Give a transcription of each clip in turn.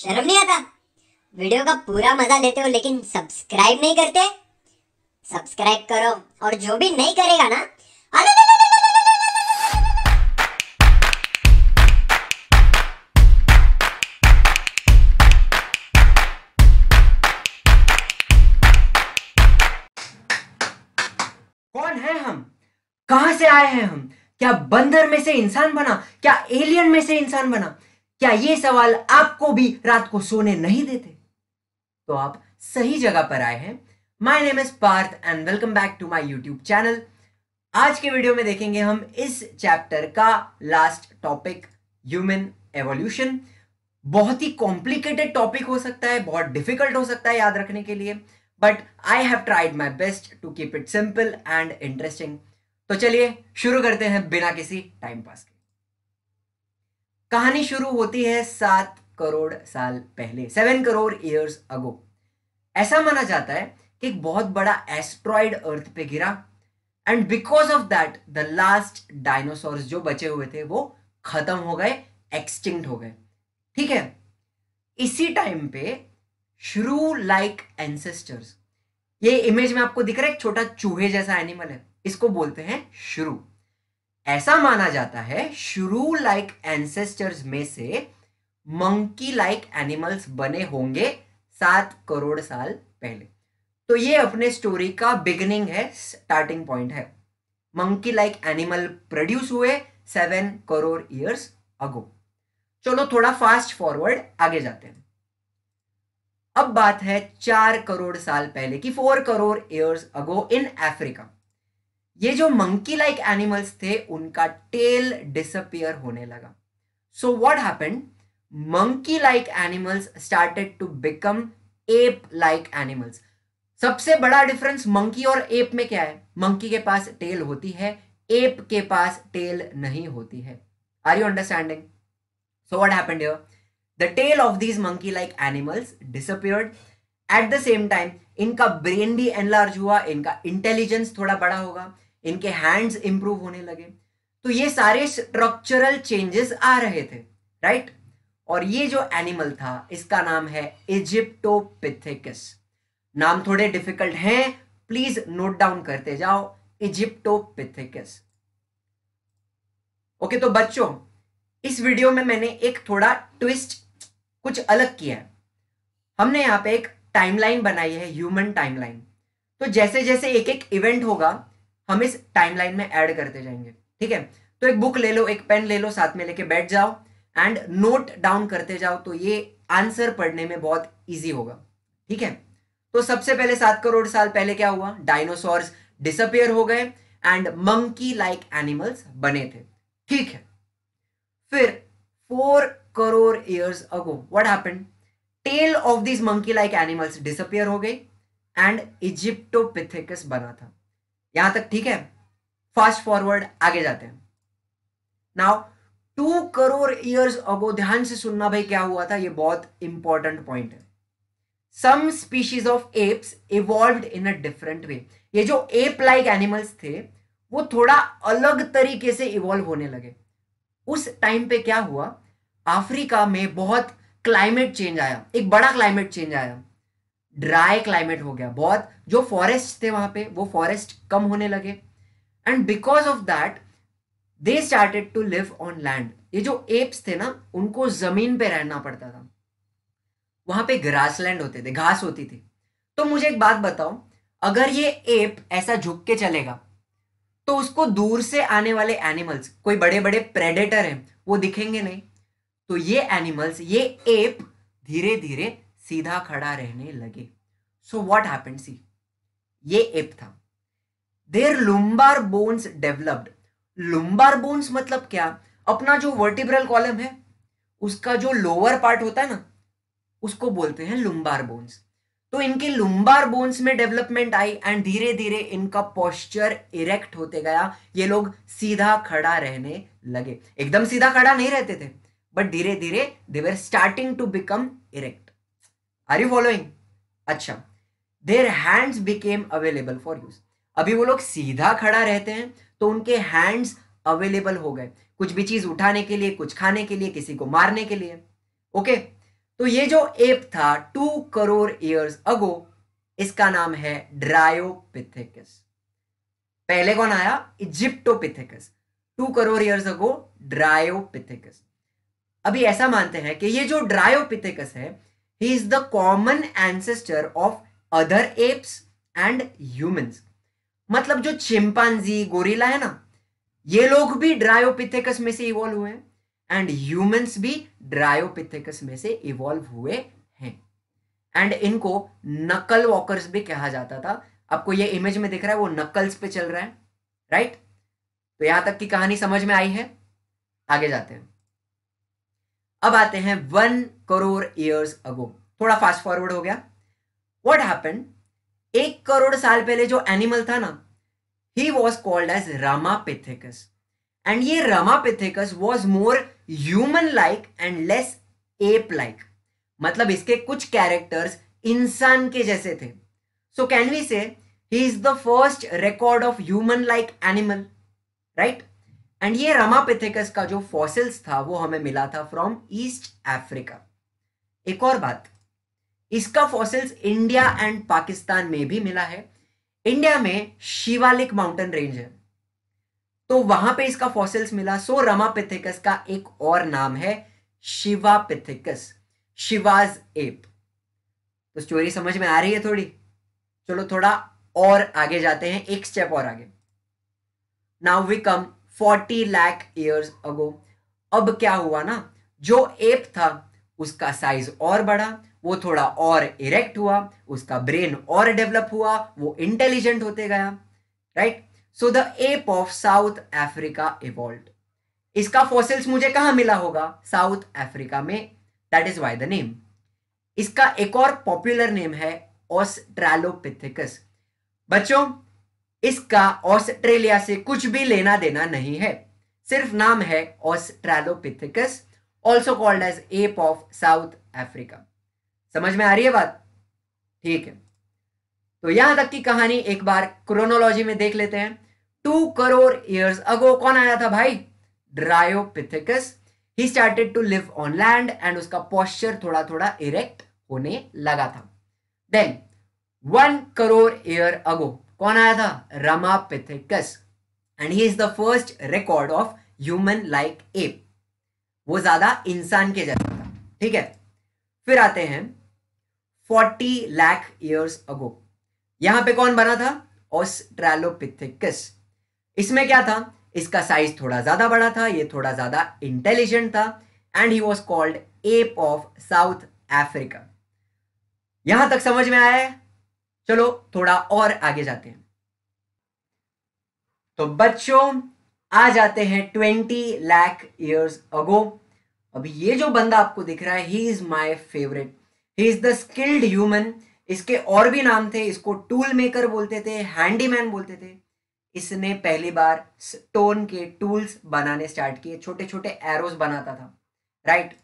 शर्म नहीं आता वीडियो का पूरा मजा लेते हो लेकिन सब्सक्राइब नहीं करते सब्सक्राइब करो और जो भी नहीं करेगा ना अरे कौन है हम कहां से आए हैं हम क्या बंदर में से इंसान बना क्या एलियन में से इंसान बना क्या ये सवाल आपको भी रात को सोने नहीं देते तो आप सही जगह पर आए हैं my name is Parth and welcome back to my YouTube channel आज के वीडियो में देखेंगे हम इस चैप्टर का लास्ट टॉपिक ह्यूमन एवोल्यूशन बहुत ही कॉम्प्लिकेटेड टॉपिक हो सकता है बहुत डिफिकल्ट हो सकता है याद रखने के लिए but I have tried my best to keep it simple and interesting तो चलिए शुरू करते हैं बिना किसी टाइम पास के कहानी शुरू होती है सात करोड़ साल पहले सेवन करोड़ ईयर्स अगो ऐसा माना जाता है कि एक बहुत बड़ा एस्ट्रॉइड अर्थ पे गिरा and because of that the last dinosaur जो बचे हुए थे वो खत्म हो गए एक्सटिंक्ट हो गए ठीक है इसी टाइम पे श्रू लाइक एंसेस्टर्स ये इमेज में आपको दिख रहा है एक छोटा चूहे जैसा एनिमल है इसको बोलते हैं श्रू ऐसा माना जाता है शुरू लाइक एंसेस्टर्स में से मंकी लाइक एनिमल्स बने होंगे सात करोड़ साल पहले तो ये अपने स्टोरी का बिगनिंग है स्टार्टिंग पॉइंट है मंकी लाइक एनिमल प्रोड्यूस हुए सेवन करोड़ ईयर्स अगो चलो थोड़ा फास्ट फॉरवर्ड आगे जाते हैं अब बात है चार करोड़ साल पहले की four crore years ago in Africa ये जो मंकी लाइक एनिमल्स थे उनका टेल डिसअपियर होने लगा so what happen monkey like animals started to become ape like animals सबसे बड़ा डिफरेंस मंकी और एप में क्या है मंकी के पास टेल होती है एप के पास टेल नहीं होती है are you understanding so what है the tail of these monkey like animals disappeared at the same time इनका ब्रेन भी एनलार्ज हुआ इनका इंटेलिजेंस थोड़ा बड़ा होगा इनके हैंड्स इंप्रूव होने लगे तो ये सारे स्ट्रक्चरल चेंजेस आ रहे थे राइट और ये जो एनिमल था इसका नाम है इजिप्टोपिथेकस नाम थोड़े डिफिकल्ट हैं प्लीज नोट डाउन करते जाओ इजिप्टोपिथेकस ओके तो बच्चों इस वीडियो में मैंने एक थोड़ा ट्विस्ट कुछ अलग किया है हमने यहां पे एक टाइमलाइन बनाई है ह्यूमन टाइमलाइन तो जैसे जैसे एक एक इवेंट होगा हम इस टाइमलाइन में ऐड करते जाएंगे ठीक है तो एक बुक ले लो एक पेन ले लो साथ में लेके बैठ जाओ एंड नोट डाउन करते जाओ तो ये आंसर पढ़ने में बहुत ईजी होगा ठीक है तो सबसे पहले सात करोड़ साल पहले क्या हुआ डायनोसॉर्स डिसअपियर हो गए एंड मंकी लाइक एनिमल्स बने थे ठीक है फिर four crore years ago what happen tail of this monkey like animals disappear हो गए एंड इजिप्टोपिथेकस बना था यहां तक ठीक है फास्ट फॉरवर्ड आगे जाते हैं now two crore years ago ध्यान से सुनना भाई क्या हुआ था ये बहुत इंपॉर्टेंट पॉइंट है some species of apes evolve in a different way ये जो एप लाइक एनिमल्स थे वो थोड़ा अलग तरीके से इवॉल्व होने लगे उस टाइम पे क्या हुआ अफ्रीका में बहुत क्लाइमेट चेंज आया एक बड़ा क्लाइमेट चेंज आया ड्राई क्लाइमेट हो गया बहुत जो फॉरेस्ट थे वहां पे वो फॉरेस्ट कम होने लगे and because of that they started to live on land ये जो एप्स थे ना उनको जमीन पे रहना पड़ता था वहां पे ग्रास लैंड होते थे घास होती थी तो मुझे एक बात बताओ अगर ये एप ऐसा झुक के चलेगा तो उसको दूर से आने वाले एनिमल्स कोई बड़े बड़े प्रेडेटर हैं वो दिखेंगे नहीं तो ये एनिमल्स ये एप धीरे धीरे सीधा खड़ा रहने लगे सो वॉट हैपन सी ये एप था their lumbar bones developed lumbar bones मतलब क्या अपना जो वर्टिब्रल कॉलम है उसका जो लोअर पार्ट होता है ना उसको बोलते हैं लुम्बार बोन्स तो इनके लुम्बार बोन्स में डेवलपमेंट आई एंड धीरे धीरे इनका पॉस्चर इरेक्ट होते गया ये लोग सीधा खड़ा रहने लगे एकदम सीधा खड़ा नहीं रहते थे बट धीरे धीरे they were starting to become erect are you following अच्छा their hands became available for use अभी वो लोग सीधा खड़ा रहते हैं तो उनके हैंड्स अवेलेबल हो गए कुछ भी चीज उठाने के लिए कुछ खाने के लिए किसी को मारने के लिए ओके तो ये जो एप था टू करोड़ ईयर्स अगो इसका नाम है ड्रायोपिथेकस पहले कौन आया Aegyptopithecus two crore years ago Dryopithecus अभी ऐसा मानते हैं कि ये जो ड्रायोपिथेकस है He is the common ancestor of other apes and humans. मतलब जो चिंपांजी गोरिला है ना ये लोग भी ड्रायोपिथेकस में से इवॉल्व हुए हैं एंड ह्यूमंस भी ड्रायोपिथेकस में से इवॉल्व हुए हैं एंड इनको नकल वॉकर्स भी कहा जाता था आपको ये इमेज में दिख रहा है वो नकल्स पे चल रहा है राइट right? तो यहां तक की कहानी समझ में आई है आगे जाते हैं अब आते हैं वन करोड़ ईयर्स अगो थोड़ा फास्ट फॉरवर्ड हो गया वॉट हैपन एक करोड़ साल पहले जो एनिमल था ना he was called as Ramapithecus and ये Ramapithecus was more human like and less ape like मतलब इसके कुछ कैरेक्टर्स इंसान के जैसे थे सो can we say he is the first record of human like animal right and ये रामापिथेकस का जो फॉसिल्स था वो हमें मिला था फ्रॉम ईस्ट अफ्रीका एक और बात इसका फॉसिल्स इंडिया एंड पाकिस्तान में भी मिला है इंडिया में शिवालिक माउंटेन रेंज है तो वहां पे इसका फॉसिल्स मिला सो रामापिथेकस का एक और नाम है शिवापिथेकस शिवाज एप तो स्टोरी समझ में आ रही है थोड़ी चलो थोड़ा और आगे जाते हैं एक स्टेप और आगे now we come forty lakh years ago अब क्या हुआ ना जो एप था उसका साइज और बढ़ा वो थोड़ा और इरेक्ट हुआ उसका ब्रेन और डेवलप हुआ वो इंटेलिजेंट होते गया right so the ape of South Africa evolve इसका फॉसिल्स मुझे कहां मिला होगा साउथ अफ्रीका में that is why the name इसका एक और पॉपुलर नेम है ऑस्ट्रेलोपिथिकस बच्चों इसका ऑस्ट्रेलिया से कुछ भी लेना देना नहीं है सिर्फ नाम है Australopithecus also called as ape of South Africa समझ में आ रही है बात ठीक है तो यहां तक की कहानी एक बार क्रोनोलॉजी में देख लेते हैं टू करोड़ ईयर्स अगो कौन आया था भाई Dryopithecus he started to live on land and उसका पॉस्चर थोड़ा थोड़ा इरेक्ट होने लगा था then one crore year ago कौन आया था Ramapithecus and he is the first record of human like ape वो ज्यादा इंसान के जैसा था ठीक है फिर आते हैं फोर्टी लैख ईयर्स अगो यहां पे कौन बना था ऑस्ट्रेलोपिथिकस इसमें क्या था इसका साइज थोड़ा ज्यादा बड़ा था ये थोड़ा ज्यादा इंटेलिजेंट था and he was called ape of South Africa यहां तक समझ में आया है चलो थोड़ा और आगे जाते हैं तो बच्चों आ जाते हैं ट्वेंटी लैख ईयर्स अगो अभी ये जो बंदा आपको दिख रहा है he is my favourite he is the skilled human इसके और भी नाम थे इसको टूल मेकर बोलते थे हैंडीमैन बोलते थे इसने पहली बार स्टोन के टूल्स बनाने स्टार्ट किए छोटे छोटे एरोज बनाता था राइट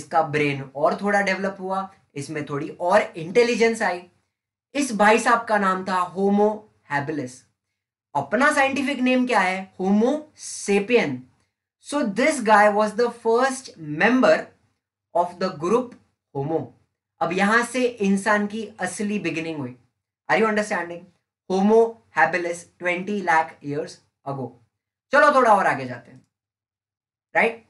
इसका ब्रेन और थोड़ा डेवलप हुआ इसमें थोड़ी और इंटेलिजेंस आई इस भाई साहब का नाम था होमो हैबिलिस अपना साइंटिफिक नेम क्या है Homo sapien so this guy was the first member of the group Homo अब यहां से इंसान की असली बिगिनिंग हुई are you understanding Homo habilis twenty lakh years ago चलो थोड़ा और आगे जाते हैं right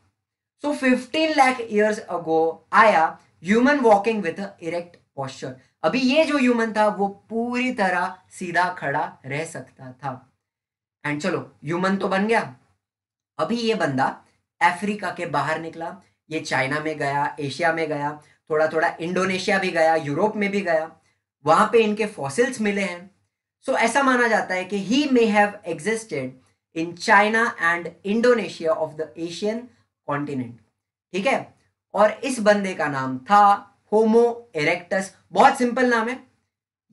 so fifteen lakh years ago आया human walking with erect posture अभी ये जो ह्यूमन था वो पूरी तरह सीधा खड़ा रह सकता था एंड चलो ह्यूमन तो बन गया अभी ये बंदा अफ्रीका के बाहर निकला ये चाइना में गया एशिया में गया थोड़ा थोड़ा इंडोनेशिया भी गया यूरोप में भी गया वहां पे इनके फॉसिल्स मिले हैं सो so, ऐसा माना जाता है कि he may have existed in China and Indonesia of the Asian continent ठीक है और इस बंदे का नाम था होमो इरेक्टस बहुत सिंपल नाम है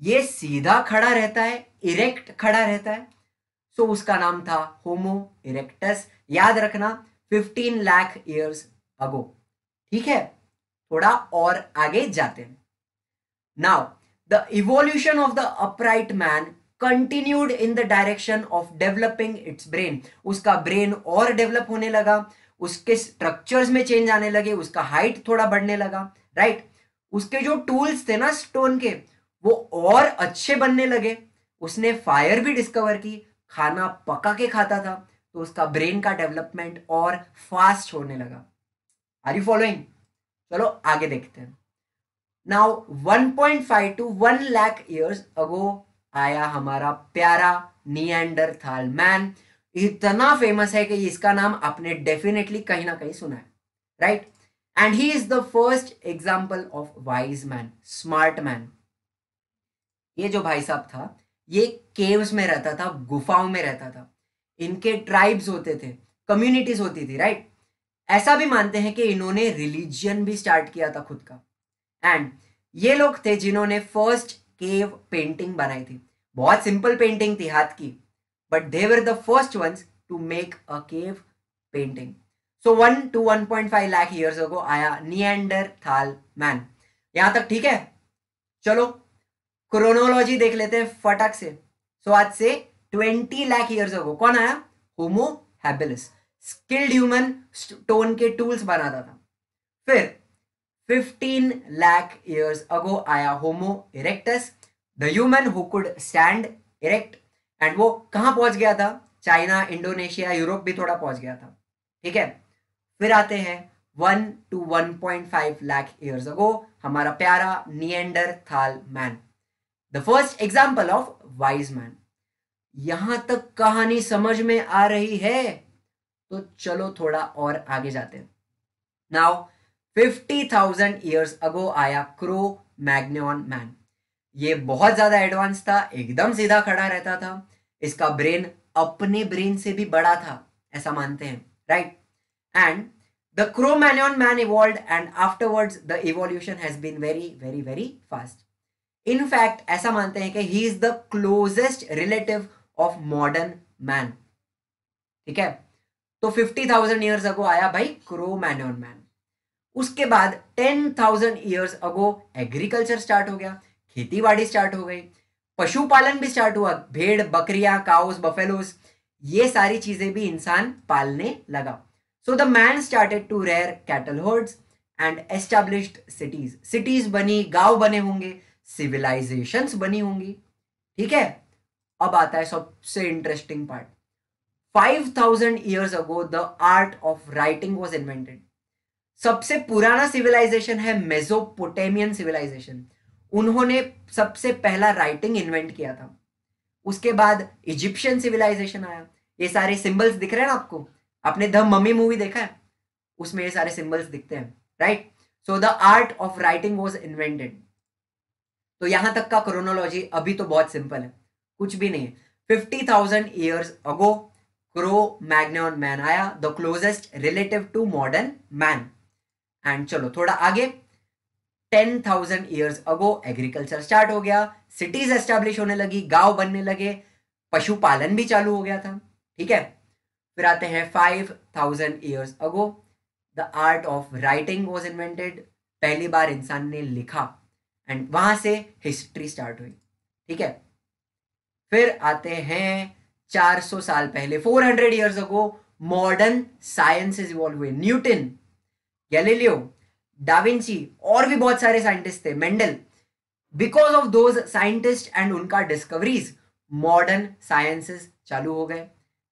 ये सीधा खड़ा रहता है इरेक्ट खड़ा रहता है सो so, उसका नाम था होमो इरेक्टस याद रखना 15 लाख ईयर्स अगो ठीक है थोड़ा और आगे जाते हैं now the evolution of the upright man continued in the direction of developing its brain उसका ब्रेन और डेवलप होने लगा उसके स्ट्रक्चर्स में चेंज आने लगे उसका हाइट थोड़ा बढ़ने लगा राइट right? उसके जो टूल्स थे ना स्टोन के वो और अच्छे बनने लगे उसने फायर भी डिस्कवर की खाना पका के खाता था तो उसका ब्रेन का डेवलपमेंट और फास्ट होने लगा आर यू फॉलोइंग चलो आगे देखते हैं now 1.5 to 1 lakh years ago आया हमारा प्यारा थाल मैन इतना फेमस है कि इसका नाम आपने डेफिनेटली कहीं ना कहीं सुना है right right? And he is the first example of wise man, smart man. ये जो भाई साहब था ये केव्स में रहता था गुफाओं में रहता था इनके ट्राइब्स होते थे कम्युनिटीज होती थी राइट ऐसा भी मानते हैं कि इन्होंने रिलीजियन भी स्टार्ट किया था खुद का एंड ये लोग थे जिन्होंने फर्स्ट केव पेंटिंग बनाई थी बहुत सिंपल पेंटिंग थी हाथ की but they were the first ones to make a cave painting so one to one point five lakh years को आया थाल मैन यहां तक ठीक है चलो क्रोनोलॉजी देख लेते हैं फटक से सो so, आज से ट्वेंटी लैख ईयर्स को कौन आया Homo habilis skilled human stone के टूल्स बनाता था फिर 15 लाख ईयर्स अगो आया Homo erectus the human who could stand erect and वो कहां पहुंच गया था चाइना इंडोनेशिया यूरोप भी थोड़ा पहुंच गया था ठीक है फिर आते हैं one to one point five lakh years ago हमारा प्यारा Neanderthal man the first example of wise man यहां तक कहानी समझ में आ रही है तो चलो थोड़ा और आगे जाते हैं now fifty thousand years ago आया क्रो मैग्नियन मैन ये बहुत ज्यादा एडवांस था एकदम सीधा खड़ा रहता था इसका ब्रेन अपने ब्रेन से भी बड़ा था ऐसा मानते हैं right and the Cro-Magnon man evolved and afterwards the evolution has been very very very fast. In fact, ऐसा मानते हैं कि he is the closest relative of modern man. ठीक है तो 50,000 years ago आया भाई Cro-Magnon man. उसके बाद 10,000 ईयर्स अगो एग्रीकल्चर स्टार्ट हो गया खेती बाड़ी स्टार्ट हो गई पशुपालन भी स्टार्ट हुआ भेड़ बकरियां काउस बफेलोस ये सारी चीजें भी इंसान पालने लगा so the man started to rear cattle hordes and established cities cities बनी गांव बने होंगे सिविलाइजेशन बनी होंगी ठीक है अब आता है सबसे interesting part 5000 years ago the art of writing was invented सबसे पुराना सिविलाइजेशन है मेजोपोटेमियन सिविलाइजेशन उन्होंने सबसे पहला राइटिंग इन्वेंट किया था उसके बाद इजिप्शियन सिविलाइजेशन आया ये सारे सिंबल्स दिख रहे हैं आपको आपने द मम्मी मूवी देखा है उसमें ये सारे सिंबल्स दिखते हैं right so the art of writing was invented तो यहां तक का क्रोनोलॉजी अभी तो बहुत सिंपल है कुछ भी नहीं है fifty thousand years ago Cro-Magnon man आया the closest relative to modern man and चलो थोड़ा आगे ten thousand years ago agriculture start हो गया सिटीज एस्टेब्लिश होने लगी गांव बनने लगे पशुपालन भी चालू हो गया था ठीक है फिर आते हैं five thousand years ago the art of writing was invented पहली बार इंसान ने लिखा एंड वहां से हिस्ट्री स्टार्ट हुई ठीक है फिर आते हैं 400 साल पहले 400 hundred years ago modern science evolve हुए न्यूटन गैलीलियो डाविंची और भी बहुत सारे साइंटिस्ट थे Mendel because of those scientist and उनका डिस्कवरीज मॉडर्न साइंसेस चालू हो गए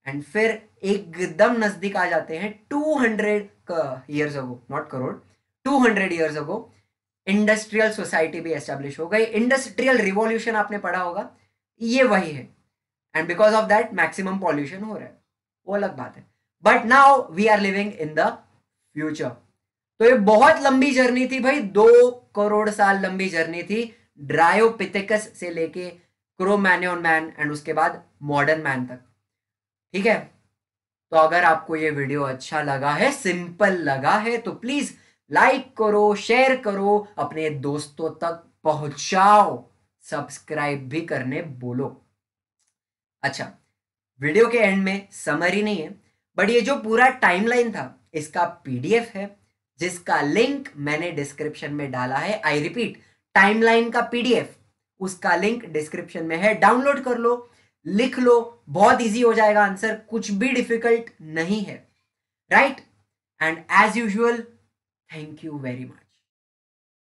एंड फिर एकदम नजदीक आ जाते हैं two hundred years ago not crore two hundred years ago industrial society भी एस्टेब्लिश हो गई इंडस्ट्रियल रिवॉल्यूशन आपने पढ़ा होगा ये वही है and because of that maximum pollution हो रहा है वो अलग बात है but now we are living in the future तो ये बहुत लंबी जर्नी थी भाई दो करोड़ साल लंबी जर्नी थी ड्रायोपिथिकस से लेके क्रोमैनियन मैन एंड उसके बाद मॉडर्न मैन तक ठीक है तो अगर आपको ये वीडियो अच्छा लगा है सिंपल लगा है तो प्लीज लाइक करो शेयर करो अपने दोस्तों तक पहुंचाओ सब्सक्राइब भी करने बोलो अच्छा वीडियो के एंड में समरी नहीं है बट ये जो पूरा टाइमलाइन था इसका पीडीएफ है जिसका लिंक मैंने डिस्क्रिप्शन में डाला है आई रिपीट टाइमलाइन का पीडीएफ उसका लिंक डिस्क्रिप्शन में है डाउनलोड कर लो लिख लो बहुत इजी हो जाएगा आंसर कुछ भी डिफिकल्ट नहीं है right and as usual thank you very much